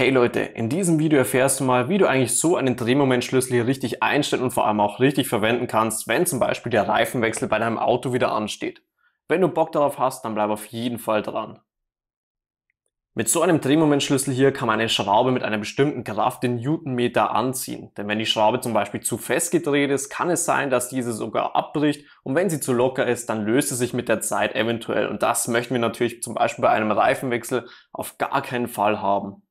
Hey Leute, in diesem Video erfährst du mal, wie du eigentlich so einen Drehmomentschlüssel hier richtig einstellen und vor allem auch richtig verwenden kannst, wenn zum Beispiel der Reifenwechsel bei deinem Auto wieder ansteht. Wenn du Bock darauf hast, dann bleib auf jeden Fall dran. Mit so einem Drehmomentschlüssel hier kann man eine Schraube mit einer bestimmten Kraft in Newtonmeter anziehen. Denn wenn die Schraube zum Beispiel zu fest gedreht ist, kann es sein, dass diese sogar abbricht und wenn sie zu locker ist, dann löst sie sich mit der Zeit eventuell. Und das möchten wir natürlich zum Beispiel bei einem Reifenwechsel auf gar keinen Fall haben.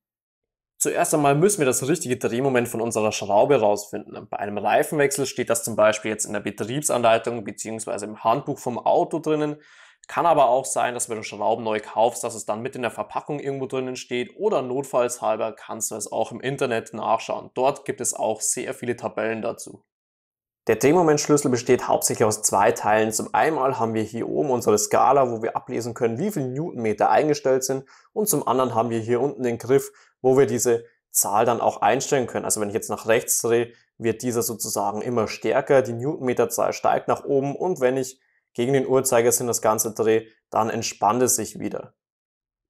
Zuerst einmal müssen wir das richtige Drehmoment von unserer Schraube herausfinden. Bei einem Reifenwechsel steht das zum Beispiel jetzt in der Betriebsanleitung bzw. im Handbuch vom Auto drinnen. Kann aber auch sein, dass wenn du Schrauben neu kaufst, dass es dann mit in der Verpackung irgendwo drinnen steht oder notfallshalber kannst du es auch im Internet nachschauen. Dort gibt es auch sehr viele Tabellen dazu. Der Drehmomentschlüssel besteht hauptsächlich aus zwei Teilen. Zum einen haben wir hier oben unsere Skala, wo wir ablesen können, wie viele Newtonmeter eingestellt sind. Und zum anderen haben wir hier unten den Griff, wo wir diese Zahl dann auch einstellen können. Also wenn ich jetzt nach rechts drehe, wird dieser sozusagen immer stärker. Die Newtonmeterzahl steigt nach oben und wenn ich gegen den Uhrzeigersinn das Ganze drehe, dann entspannt es sich wieder.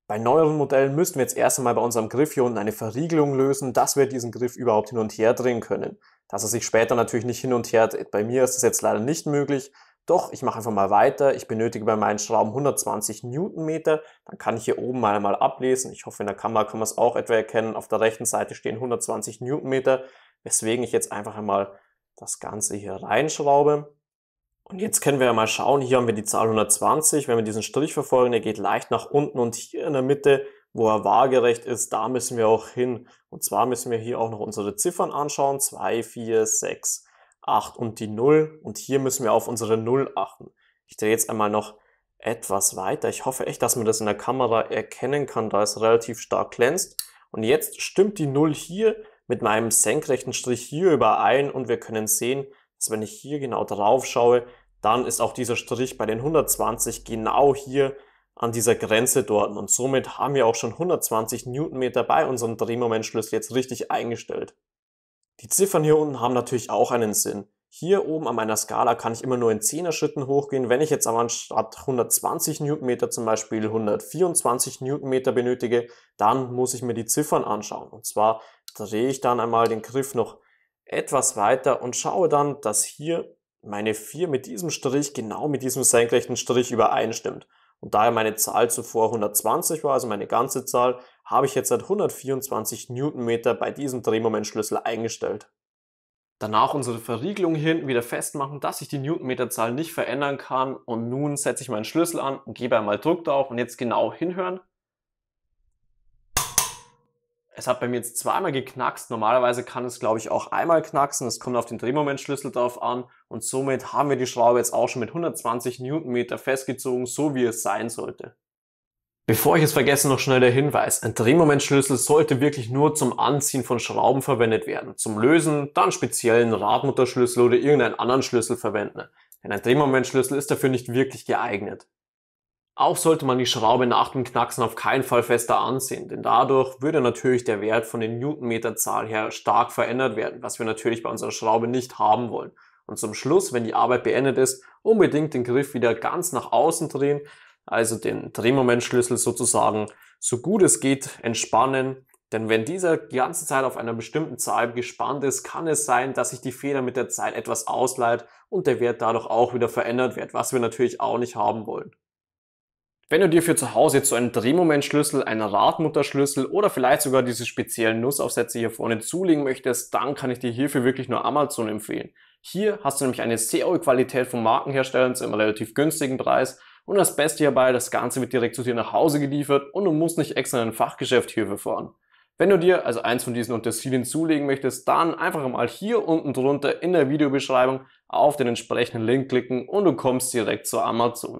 Bei neueren Modellen müssten wir jetzt erst einmal bei unserem Griff hier unten eine Verriegelung lösen, dass wir diesen Griff überhaupt hin und her drehen können dass er sich später natürlich nicht hin und her Bei mir ist das jetzt leider nicht möglich. Doch, ich mache einfach mal weiter. Ich benötige bei meinen Schrauben 120 Newtonmeter. Dann kann ich hier oben einmal ablesen. Ich hoffe, in der Kamera kann man es auch etwa erkennen. Auf der rechten Seite stehen 120 Newtonmeter, weswegen ich jetzt einfach einmal das Ganze hier reinschraube. Und jetzt können wir ja mal schauen, hier haben wir die Zahl 120. Wenn wir diesen Strich verfolgen, der geht leicht nach unten und hier in der Mitte wo er waagerecht ist, da müssen wir auch hin. Und zwar müssen wir hier auch noch unsere Ziffern anschauen. 2, 4, 6, 8 und die 0. Und hier müssen wir auf unsere 0 achten. Ich drehe jetzt einmal noch etwas weiter. Ich hoffe echt, dass man das in der Kamera erkennen kann, da es relativ stark glänzt. Und jetzt stimmt die 0 hier mit meinem senkrechten Strich hier überein und wir können sehen, dass wenn ich hier genau drauf schaue, dann ist auch dieser Strich bei den 120 genau hier an dieser Grenze dort. Und somit haben wir auch schon 120 Newtonmeter bei unserem Drehmomentschlüssel jetzt richtig eingestellt. Die Ziffern hier unten haben natürlich auch einen Sinn. Hier oben an meiner Skala kann ich immer nur in 10er Schritten hochgehen. Wenn ich jetzt aber anstatt 120 Newtonmeter zum Beispiel 124 Newtonmeter benötige, dann muss ich mir die Ziffern anschauen. Und zwar drehe ich dann einmal den Griff noch etwas weiter und schaue dann, dass hier meine 4 mit diesem Strich genau mit diesem senkrechten Strich übereinstimmt. Und da ja meine Zahl zuvor 120 war, also meine ganze Zahl, habe ich jetzt seit 124 Newtonmeter bei diesem Drehmomentschlüssel eingestellt. Danach unsere Verriegelung hier hinten wieder festmachen, dass ich die Newtonmeterzahl nicht verändern kann. Und nun setze ich meinen Schlüssel an und gebe einmal Druck drauf und jetzt genau hinhören. Es hat bei mir jetzt zweimal geknackst. Normalerweise kann es, glaube ich, auch einmal knacksen. Es kommt auf den Drehmomentschlüssel drauf an. Und somit haben wir die Schraube jetzt auch schon mit 120 Newtonmeter festgezogen, so wie es sein sollte. Bevor ich es vergesse, noch schnell der Hinweis. Ein Drehmomentschlüssel sollte wirklich nur zum Anziehen von Schrauben verwendet werden. Zum Lösen dann speziellen Radmutterschlüssel oder irgendeinen anderen Schlüssel verwenden. Denn ein Drehmomentschlüssel ist dafür nicht wirklich geeignet. Auch sollte man die Schraube nach dem Knacksen auf keinen Fall fester anziehen, denn dadurch würde natürlich der Wert von der Newtonmeterzahl her stark verändert werden, was wir natürlich bei unserer Schraube nicht haben wollen. Und zum Schluss, wenn die Arbeit beendet ist, unbedingt den Griff wieder ganz nach außen drehen, also den Drehmomentschlüssel sozusagen so gut es geht entspannen, denn wenn dieser die ganze Zeit auf einer bestimmten Zahl gespannt ist, kann es sein, dass sich die Feder mit der Zeit etwas ausleiht und der Wert dadurch auch wieder verändert wird, was wir natürlich auch nicht haben wollen. Wenn du dir für zu Hause jetzt so einen Drehmomentschlüssel, einen Radmutterschlüssel oder vielleicht sogar diese speziellen Nussaufsätze hier vorne zulegen möchtest, dann kann ich dir hierfür wirklich nur Amazon empfehlen. Hier hast du nämlich eine sehr hohe Qualität von Markenherstellern zu einem relativ günstigen Preis und das Beste hierbei, das Ganze wird direkt zu dir nach Hause geliefert und du musst nicht extra in ein Fachgeschäft hierfür fahren. Wenn du dir also eins von diesen Unterschieden zulegen möchtest, dann einfach mal hier unten drunter in der Videobeschreibung auf den entsprechenden Link klicken und du kommst direkt zu Amazon.